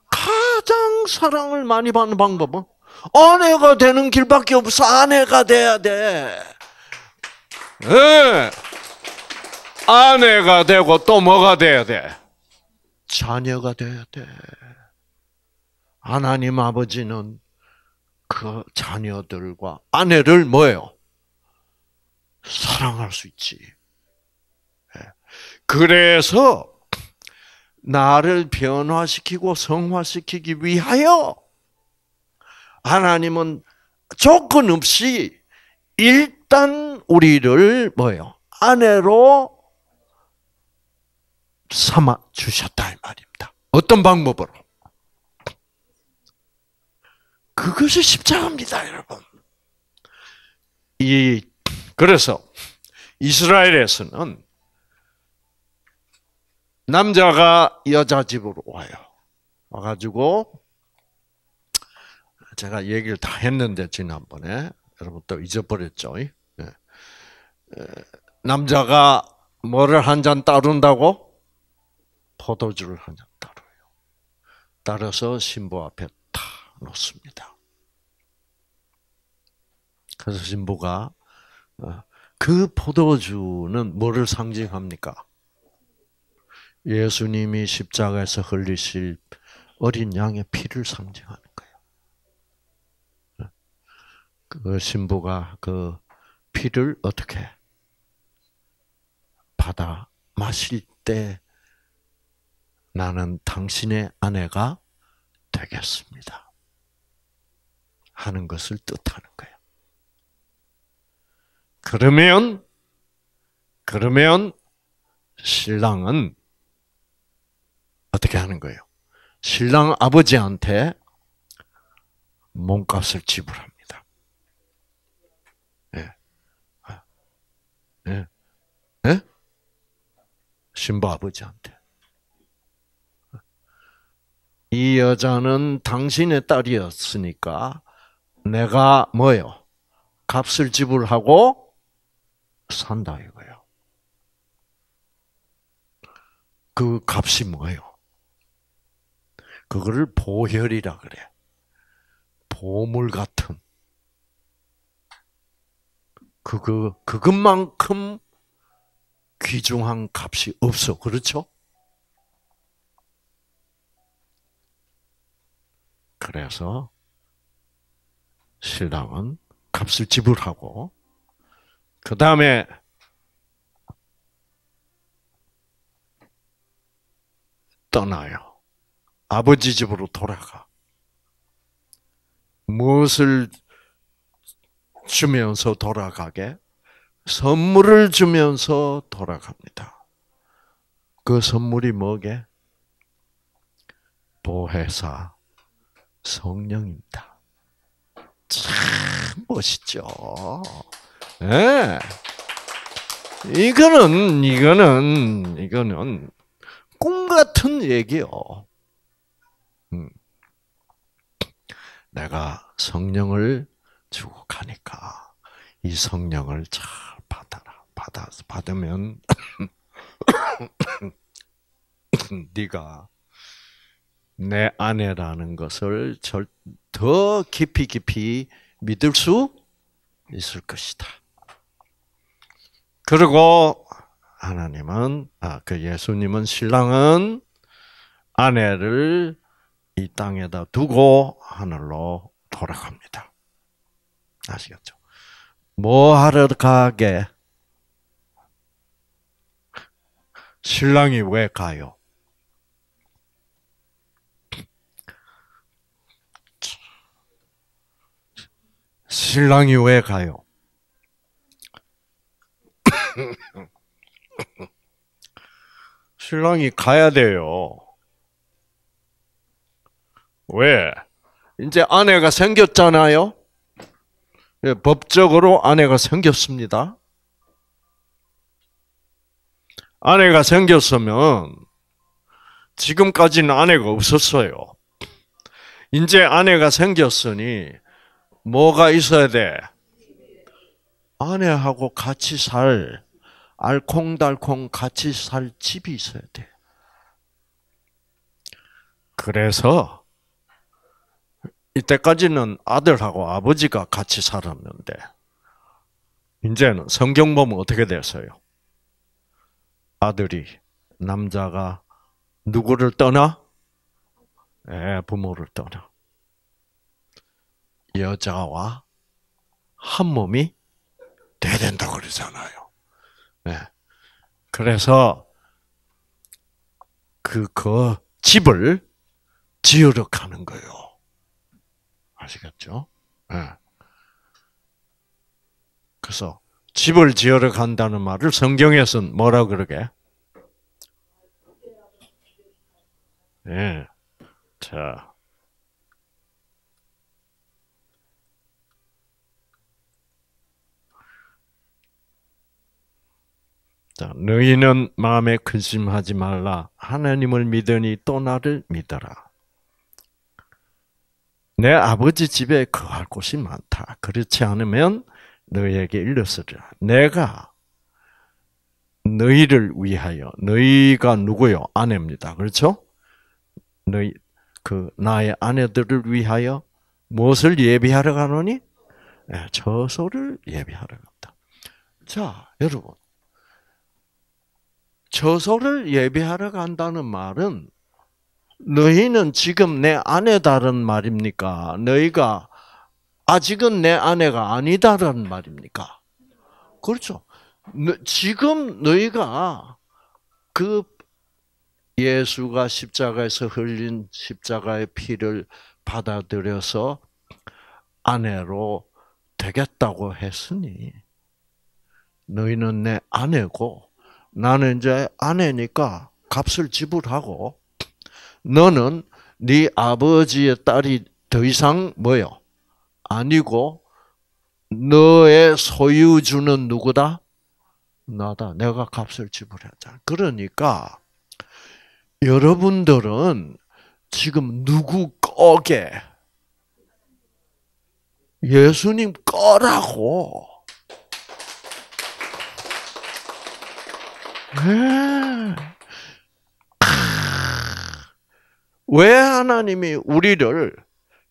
가장 사랑을 많이 받는 방법은 아내가 되는 길밖에 없어. 아내가 돼야 돼. 예. 네. 아내가 되고 또 뭐가 돼야 돼? 자녀가 돼야 돼. 하나님 아버지는 그 자녀들과 아내를 뭐예요? 사랑할 수 있지. 예. 그래서 나를 변화시키고 성화시키기 위하여 하나님은 조건 없이 일단 우리를 뭐예요? 아내로 삼아 주셨다 이 말입니다. 어떤 방법으로? 그것이 십자가입니다, 여러분. 이 그래서 이스라엘에서는 남자가 여자 집으로 와요. 와가지고 제가 얘기를 다 했는데 지난번에 여러분 또 잊어버렸죠. 예. 남자가 뭐를 한 잔 따른다고? 포도주를 한잔 따르요. 따라서 신부 앞에 탁 놓습니다. 그래서 신부가 어, 그 포도주는 뭐를 상징합니까? 예수님이 십자가에서 흘리실 어린 양의 피를 상징하는 거예요. 어, 그 신부가 그 피를 어떻게 받아 마실 때 나는 당신의 아내가 되겠습니다. 하는 것을 뜻하는 거야. 그러면, 그러면 신랑은 어떻게 하는 거예요? 신랑 아버지한테 몸값을 지불합니다. 예. 아, 예. 예? 신부 아버지한테. 이 여자는 당신의 딸이었으니까 내가 뭐요? 값을 지불하고 산다 이거예요. 그 값이 뭐예요? 그거를 보혈이라 그래. 보물 같은. 그거 그것만큼 귀중한 값이 없어. 그렇죠? 그래서 신랑은 값을 지불하고 그 다음에 떠나요. 아버지 집으로 돌아가. 무엇을 주면서 돌아가게? 선물을 주면서 돌아갑니다. 그 선물이 뭐게? 보혜사, 성령입니다. 참 멋있죠. 네. 이거는 이거는 이거는 꿈 같은 얘기요. 음. 내가 성령을 주고 가니까 이 성령을 잘 받아라. 받아 받으면 네가 내 아내라는 것을 더 깊이 깊이 믿을 수 있을 것이다. 그리고 하나님은 아, 그 예수님은 신랑은 아내를 이 땅에다 두고 하늘로 돌아갑니다. 아시겠죠? 뭐 하러 가게? 신랑이 왜 가요? 신랑이 왜 가요? 신랑이 가야 돼요. 왜? 이제 아내가 생겼잖아요. 예, 법적으로 아내가 생겼습니다. 아내가 생겼으면 지금까지는 아내가 없었어요. 이제 아내가 생겼으니 뭐가 있어야 돼? 아내하고 같이 살 알콩달콩 같이 살 집이 있어야 돼. 그래서 이때까지는 아들하고 아버지가 같이 살았는데 이제는 성경 보면 어떻게 됐어요? 아들이 남자가 누구를 떠나? 예, 부모를 떠나. 여자와 한 몸이 돼야 된다고 그러잖아요. 네. 그래서 그, 그 집을 지으러 가는 거예요. 아시겠죠? 네. 그래서 집을 지으러 간다는 말을 성경에서는 뭐라 그러게? 예. 네. 자. 자, 너희는 마음에 근심하지 말라. 하나님을 믿으니 또 나를 믿어라. 내 아버지 집에 거할 곳이 많다. 그렇지 않으면 너희에게 일렀으리라. 내가 너희를 위하여 너희가 누구요? 아내입니다. 그렇죠? 너희 그 나의 아내들을 위하여 무엇을 예비하러 가노니? 저소를 예, 예비하러 간다. 자, 여러분. 저소를 예배하러 간다는 말은 너희는 지금 내 아내다는 말입니까? 너희가 아직은 내 아내가 아니다라는 말입니까? 그렇죠. 지금 너희가 그 예수가 십자가에서 흘린 십자가의 피를 받아들여서 아내로 되겠다고 했으니 너희는 내 아내고 나는 이제 아내니까 값을 지불하고 너는 네 아버지의 딸이 더 이상 뭐요? 아니고 너의 소유주는 누구다? 나다. 내가 값을 지불했다. 그러니까 여러분들은 지금 누구 꺼게 예수님 꺼라고 네. 왜 하나님이 우리를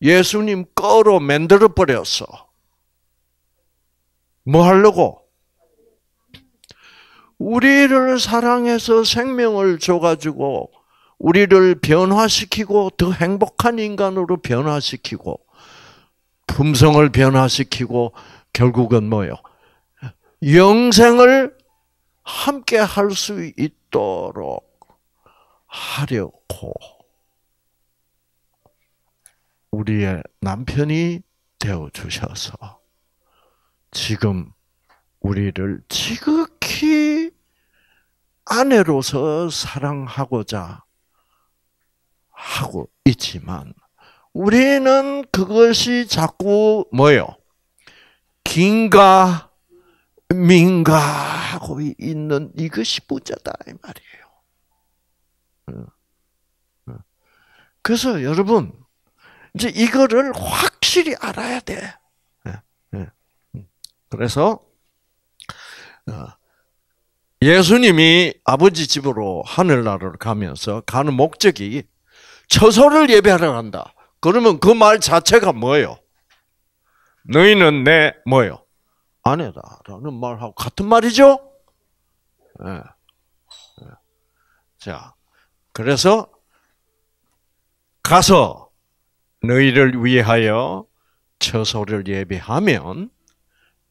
예수님 거로 만들어 버렸어? 뭐 하려고? 우리를 사랑해서 생명을 줘가지고 우리를 변화시키고 더 행복한 인간으로 변화시키고 품성을 변화시키고 결국은 뭐요? 영생을 함께 할 수 있도록 하려고 우리의 남편이 되어 주셔서 지금 우리를 지극히 아내로서 사랑하고자 하고 있지만 우리는 그것이 자꾸 뭐요? 긴가 민가하고 있는 이것이 부자다 이 말이에요. 그래서 여러분 이제 이거를 확실히 알아야 돼. 예, 예. 그래서 어, 예수님이 아버지 집으로 하늘나라로 가면서 가는 목적이 처소를 예배하러 간다. 그러면 그 말 자체가 뭐예요? 너희는 내 뭐예요? 아내다라는 말하고 같은 말이죠. 네. 자, 그래서 가서 너희를 위하여 처소를 예비하면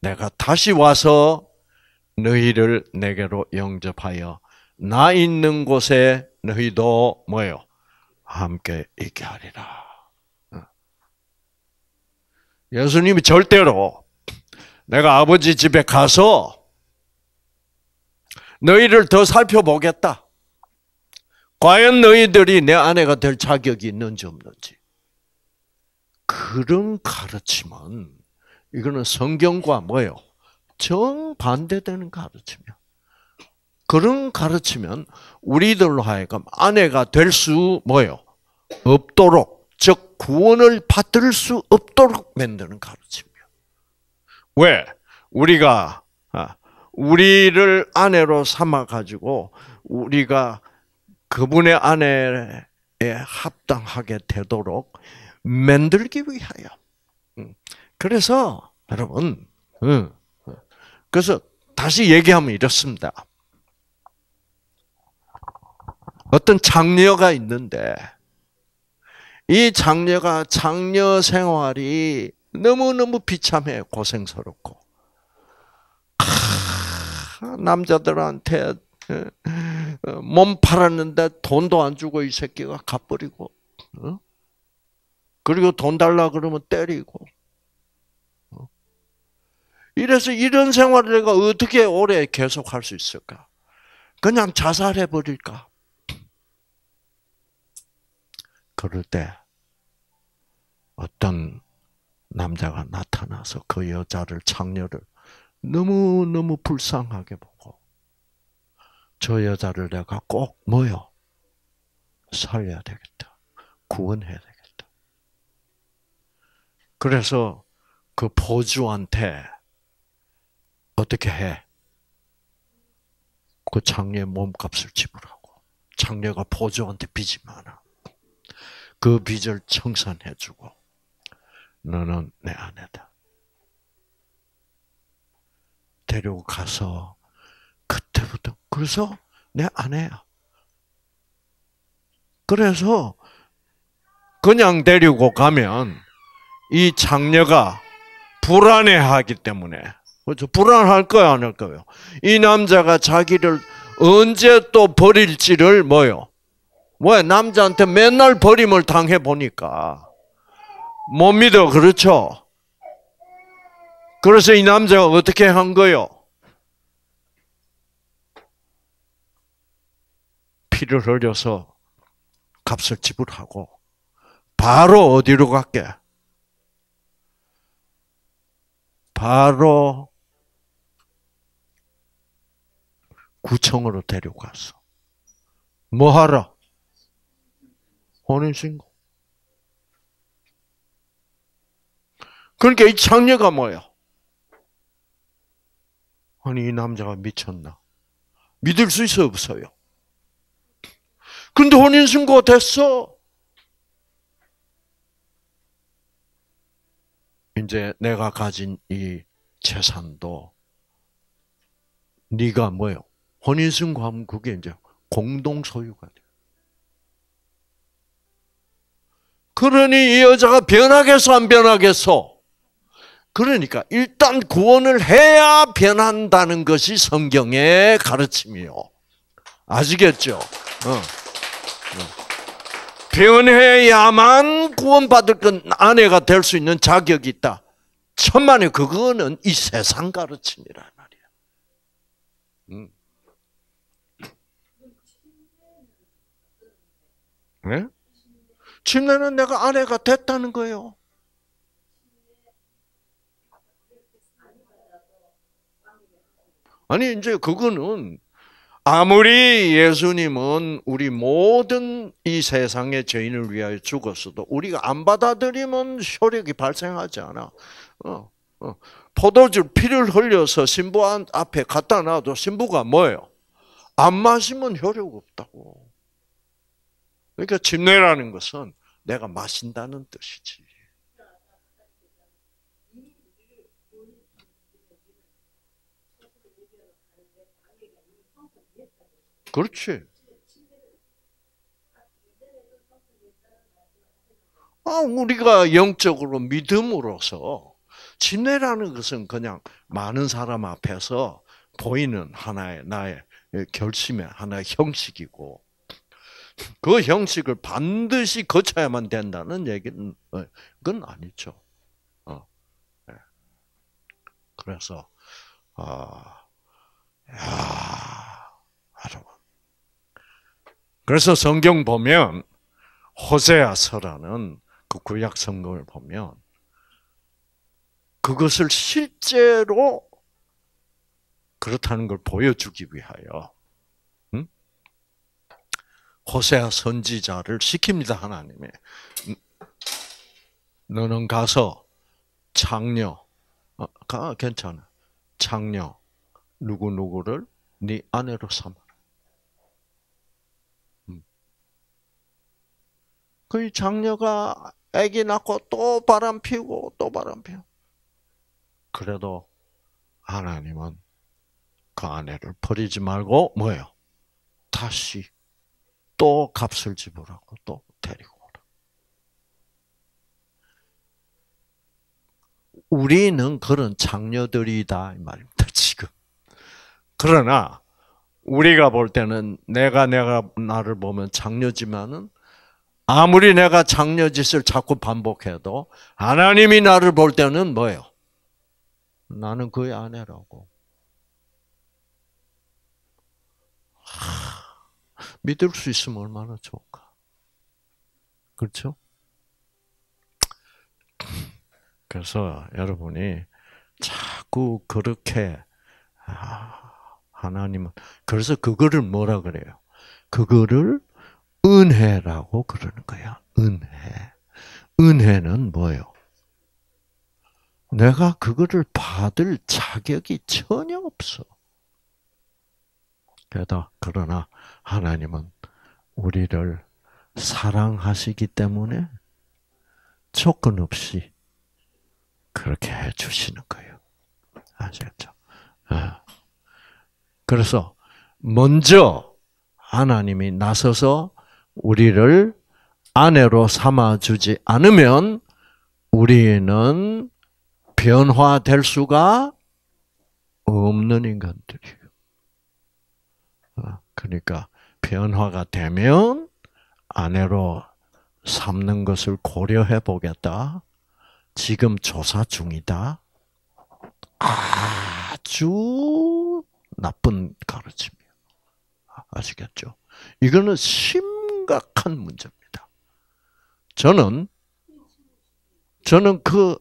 내가 다시 와서 너희를 내게로 영접하여 나 있는 곳에 너희도 뭐요? 함께 있게 하리라. 예. 예수님이 절대로 내가 아버지 집에 가서 너희를 더 살펴보겠다. 과연 너희들이 내 아내가 될 자격이 있는지 없는지. 그런 가르침은 이거는 성경과 뭐예요? 정반대되는 가르침이야. 그런 가르침은 우리들로 하여금 아내가 될 수 뭐요 예 없도록 즉 구원을 받을 수 없도록 만드는 가르침. 왜? 우리가 아, 우리를 아내로 삼아 가지고 우리가 그분의 아내에 합당하게 되도록 만들기 위하여. 음. 그래서 여러분, 음. 그래서 다시 얘기하면 이렇습니다. 어떤 장녀가 있는데 이 장녀가 장녀 생활이 너무너무 비참해 고생스럽고 아, 남자들한테 어, 몸 팔았는데 돈도 안 주고 이 새끼가 갚버리고 어? 그리고 돈 달라 그러면 때리고 어? 이래서 이런 생활을 내가 어떻게 오래 계속 할수 있을까? 그냥 자살해 버릴까? 그럴 때 어떤 남자가 나타나서 그 여자를 창녀를 너무 너무 불쌍하게 보고 저 여자를 내가 꼭 뭐요 살려야 되겠다 구원해야 되겠다 그래서 그 보주한테 어떻게 해? 그 장례 몸값을 지불하고 장녀가 보조한테 빚이 많아. 그 빚을 청산해주고 너는 내 아내다. 데리고 가서 그때부터 그래서 내 아내야. 그래서 그냥 데리고 가면 이 장녀가 불안해하기 때문에 그렇죠? 불안할 거야 안할 거예요. 이 남자가 자기를 언제 또 버릴지를 뭐요? 왜 남자한테 맨날 버림을 당해 보니까 못 믿어. 그렇죠? 그래서 이 남자가 어떻게 한 거요? 피를 흘려서 값을 지불하고 바로 어디로 갈게? 바로 구청으로 데려가서 뭐하러 혼인신고 그러니까 이 창녀가 뭐야? 아니, 이 남자가 미쳤나? 믿을 수 있어, 없어요? 근데 혼인신고 됐어. 이제 내가 가진 이 재산도 네가 뭐요? 혼인신고하면 그게 이제 공동 소유가 돼. 그러니 이 여자가 변하겠어, 안 변하겠어? 그러니까 일단 구원을 해야 변한다는 것이 성경의 가르침이요. 아시겠죠? 어. 어. 변해야만 구원받을 건 아내가 될 수 있는 자격이 있다. 천만에 그거는 이 세상 가르침이란 말이야. 음. 네? 침례는 내가 아내가 됐다는 거예요. 아니 이제 그거는 아무리 예수님은 우리 모든 이 세상의 죄인을 위하여 죽었어도 우리가 안 받아들이면 효력이 발생하지 않아. 어, 어. 포도주 피를 흘려서 신부 앞에 갖다 놔도 신부가 뭐예요? 안 마시면 효력 없다고. 그러니까 침례라는 것은 내가 마신다는 뜻이지. 그렇지. 아, 우리가 영적으로 믿음으로서 지내라는 것은 그냥 많은 사람 앞에서 보이는 하나의 나의 결심의 하나의 형식이고 그 형식을 반드시 거쳐야만 된다는 얘기는 어, 그건 아니죠. 어, 예. 그래서 아, 야, 여러분. 그래서 성경 보면 호세아서라는 그 구약 성경을 보면 그것을 실제로 그렇다는 걸 보여주기 위하여 음? 호세아 선지자를 시킵니다 하나님이 너는 가서 창녀 아, 어, 괜찮아 창녀 누구 누구를 네 아내로 삼아 그 장녀가 아기 낳고 또 바람 피우고 또 바람 피우. 그래도 하나님은 그 아내를 버리지 말고 뭐예요? 다시 또 값을 지불하고 또 데리고 오라. 우리는 그런 장녀들이다 이 말입니다. 지금. 그러나 우리가 볼 때는 내가 내가 나를 보면 장녀지만은 아무리 내가 장녀짓을 자꾸 반복해도 하나님이 나를 볼 때는 뭐예요? 나는 그의 아내라고. 믿을 수 있으면 얼마나 좋을까. 그렇죠? 그래서 여러분이 자꾸 그렇게 아, 하나님은 그래서 그거를 뭐라 그래요? 그거를 은혜라고 그러는 거야. 은혜. 은혜는 뭐예요? 내가 그거를 받을 자격이 전혀 없어. 게다 그러나 하나님은 우리를 사랑하시기 때문에 조건 없이 그렇게 해 주시는 거예요. 아시겠죠? 예. 그래서 먼저 하나님이 나서서 우리를 아내로 삼아주지 않으면 우리는 변화될 수가 없는 인간들이에요. 어, 그러니까 변화가 되면 아내로 삼는 것을 고려해 보겠다. 지금 조사 중이다. 아주 나쁜 가르침이에요. 아, 아시겠죠? 이거는 심 심각한 문제입니다. 저는 저는 그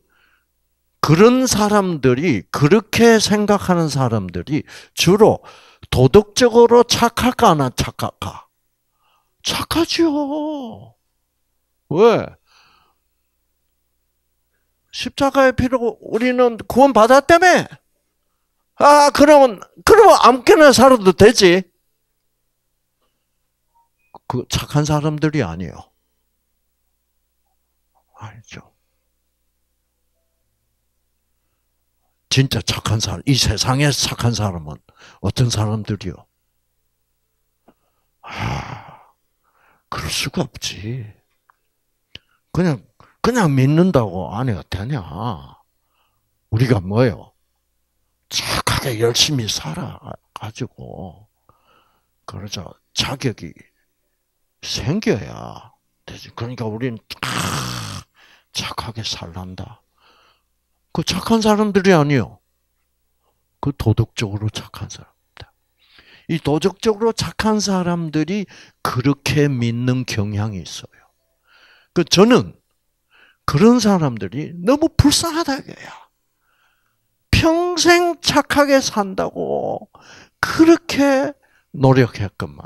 그런 사람들이 그렇게 생각하는 사람들이 주로 도덕적으로 착할까 안 착할까? 착하지 왜? 십자가의 피로 우리는 구원 받았다며. 아, 그러면 그러면 아무나 살아도 되지. 그 착한 사람들이 아니요. 알죠? 진짜 착한 사람, 이 세상에 착한 사람은 어떤 사람들이요? 아, 그럴 수가 없지. 그냥, 그냥 믿는다고 아내가 되냐. 우리가 뭐요? 착하게 열심히 살아가지고, 그러자 자격이 생겨야 되지. 그러니까 우리는 착하게 살란다. 그 착한 사람들이 아니요. 그 도덕적으로 착한 사람입니다이 도덕적으로 착한 사람들이 그렇게 믿는 경향이 있어요. 그 저는 그런 사람들이 너무 불쌍하다고요. 평생 착하게 산다고 그렇게 노력했건만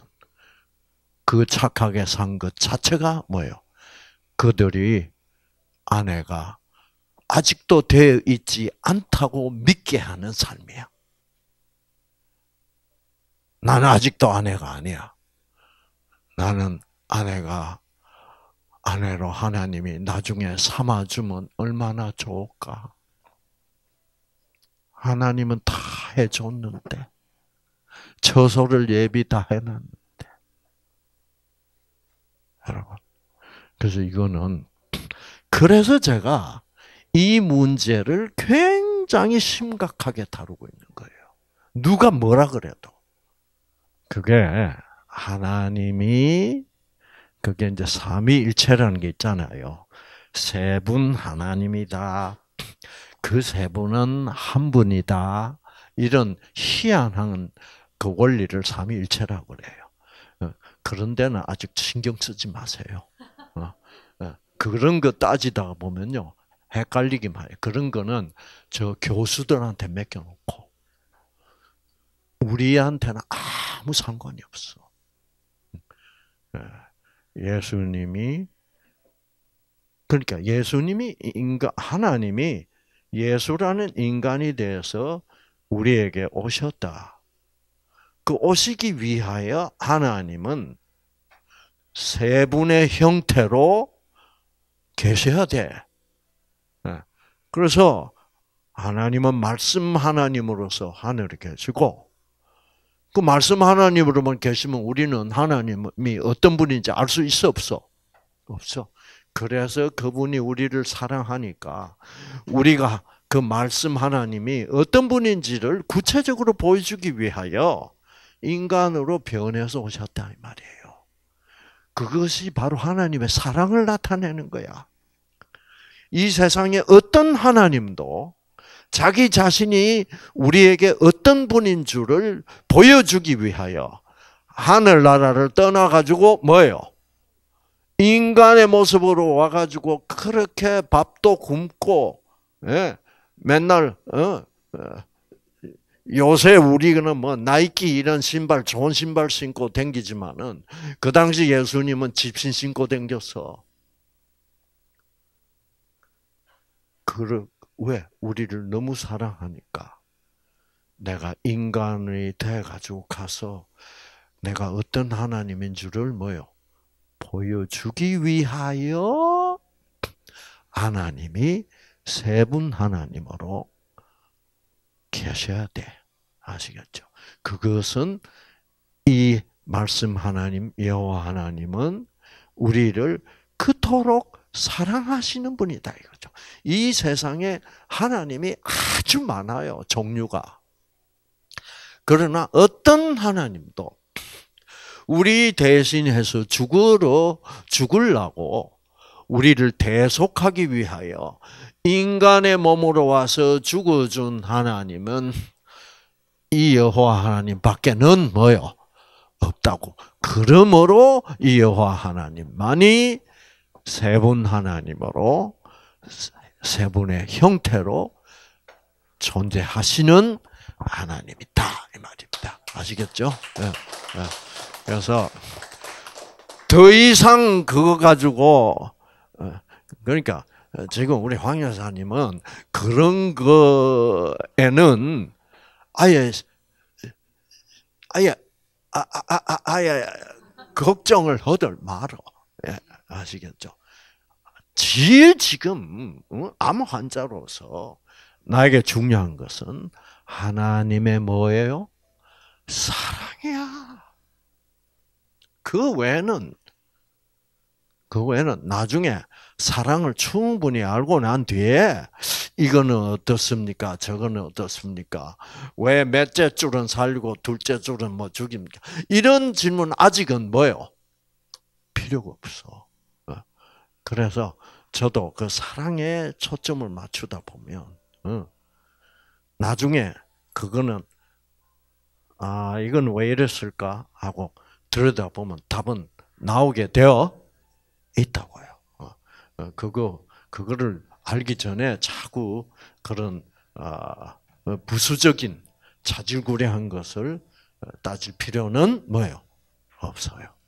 그 착하게 산 것 자체가 뭐예요? 그들이 아내가 아직도 되어 있지 않다고 믿게 하는 삶이야. 나는 아직도 아내가 아니야. 나는 아내가 아내로 하나님이 나중에 삼아주면 얼마나 좋을까. 하나님은 다 해줬는데, 처소를 예비 다 해놨는데, 여러분. 그래서 이거는 그래서 제가 이 문제를 굉장히 심각하게 다루고 있는 거예요. 누가 뭐라 그래도 그게 하나님이 그게 이제 삼위일체라는 게 있잖아요. 세 분 하나님이다. 그 세 분은 한 분이다. 이런 희한한 그 원리를 삼위일체라고 그래요. 그런 데는 아직 신경 쓰지 마세요. 어, 어, 그런 거 따지다가 보면요. 헷갈리기만 요 그런 거는 저 교수들한테 맡겨놓고 우리한테는 아무 상관이 없어. 예, 예수님이 그러니까 예수님이 인간 하나님이 예수라는 인간이 되어서 우리에게 오셨다. 그 오시기 위하여 하나님은 세 분의 형태로 계셔야 돼. 예. 그래서 하나님은 말씀 하나님으로서 하늘에 계시고 그 말씀 하나님으로만 계시면 우리는 하나님이 어떤 분인지 알 수 있어 없어? 없어. 그래서 그분이 우리를 사랑하니까 우리가 그 말씀 하나님이 어떤 분인지를 구체적으로 보여주기 위하여 인간으로 변해서 오셨다 이 말이에요. 그것이 바로 하나님의 사랑을 나타내는 거야. 이 세상에 어떤 하나님도 자기 자신이 우리에게 어떤 분인 줄을 보여주기 위하여 하늘나라를 떠나가지고 뭐예요? 인간의 모습으로 와가지고 그렇게 밥도 굶고 예? 맨날 어? 어 요새 우리는 뭐 나이키 이런 신발 좋은 신발 신고 댕기지만은 그 당시 예수님은 집신 신고 댕겼어. 그왜 우리를 너무 사랑하니까 내가 인간이 돼 가지고 가서 내가 어떤 하나님인 줄을 뭐요 보여주기 위하여 하나님이 세분 하나님으로 계셔야 돼. 아시겠죠? 그것은 이 말씀 하나님 여호와 하나님은 우리를 그토록 사랑하시는 분이다 이거죠. 이 세상에 하나님이 아주 많아요 종류가. 그러나 어떤 하나님도 우리 대신해서 죽으러 죽을라고 우리를 대속하기 위하여 인간의 몸으로 와서 죽어준 하나님은 이 여호와 하나님 밖에는 뭐요? 없다고. 그러므로 이 여호와 하나님만이 세분 하나님으로 세 분의 형태로 존재하시는 하나님이다 이 말입니다. 아시겠죠? 네. 네. 그래서 더 이상 그거 가지고 어, 그러니까 지금 우리 황 여사님은 그런 거에는 아예 아예 아, 아, 아, 아, 아예 걱정을 허들 말어. 예, 아시겠죠? 제 지금 어, 암 환자로서 나에게 중요한 것은 하나님의 뭐예요? 사랑이야. 그 외에는 그 외에는 나중에 사랑을 충분히 알고 난 뒤에 이거는 어떻습니까? 저거는 어떻습니까? 왜 몇째 줄은 살리고 둘째 줄은 뭐 죽입니까? 이런 질문 아직은 뭐요? 필요가 없어. 어. 그래서 저도 그 사랑에 초점을 맞추다 보면 어. 나중에 그거는 아 이건 왜 이랬을까 하고 들여다보면 답은 나오게 되어 있다고요. 어, 그거 그거를 알기 전에 자꾸 그런 아, 어, 부수적인 자질구레한 것을 어, 따질 필요는 뭐예요? 없어요.